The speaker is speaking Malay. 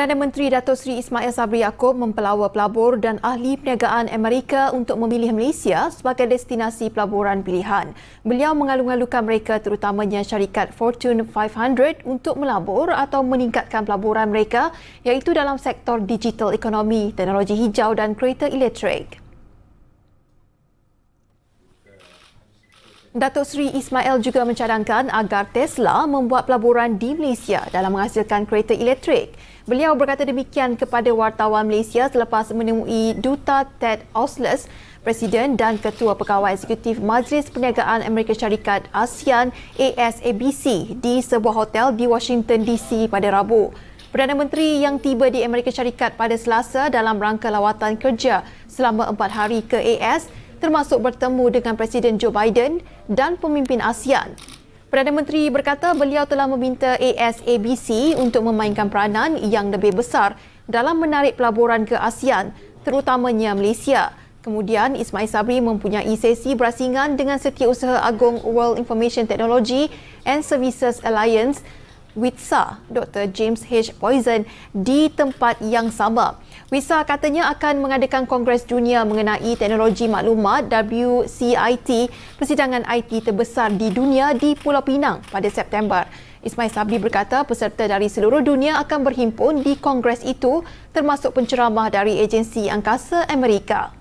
Perdana Menteri Datuk Sri Ismail Sabri Yaakob mempelawa pelabur dan ahli perniagaan Amerika untuk memilih Malaysia sebagai destinasi pelaburan pilihan. Beliau mengalung-alungkan mereka terutamanya syarikat Fortune 500 untuk melabur atau meningkatkan pelaburan mereka iaitu dalam sektor digital ekonomi, teknologi hijau dan kereta elektrik. Datuk Sri Ismail juga mencadangkan agar Tesla membuat pelaburan di Malaysia dalam menghasilkan kereta elektrik. Beliau berkata demikian kepada wartawan Malaysia selepas menemui Duta Ted Osles, Presiden dan Ketua Pegawai Eksekutif Majlis Perniagaan Amerika Syarikat ASEAN ASABC di sebuah hotel di Washington DC pada Rabu. Perdana Menteri yang tiba di Amerika Syarikat pada Selasa dalam rangka lawatan kerja selama empat hari ke AS termasuk bertemu dengan Presiden Joe Biden dan pemimpin ASEAN. Perdana Menteri berkata beliau telah meminta ASABC untuk memainkan peranan yang lebih besar dalam menarik pelaburan ke ASEAN, terutamanya Malaysia. Kemudian Ismail Sabri mempunyai sesi berasingan dengan setiausaha agung World Information Technology and Services Alliance Witsa Dr. James H. Poison di tempat yang sama. Witsa katanya akan mengadakan Kongres Dunia mengenai Teknologi Maklumat WCIT, persidangan IT terbesar di dunia di Pulau Pinang pada September. Ismail Sabri berkata peserta dari seluruh dunia akan berhimpun di Kongres itu termasuk penceramah dari agensi angkasa Amerika.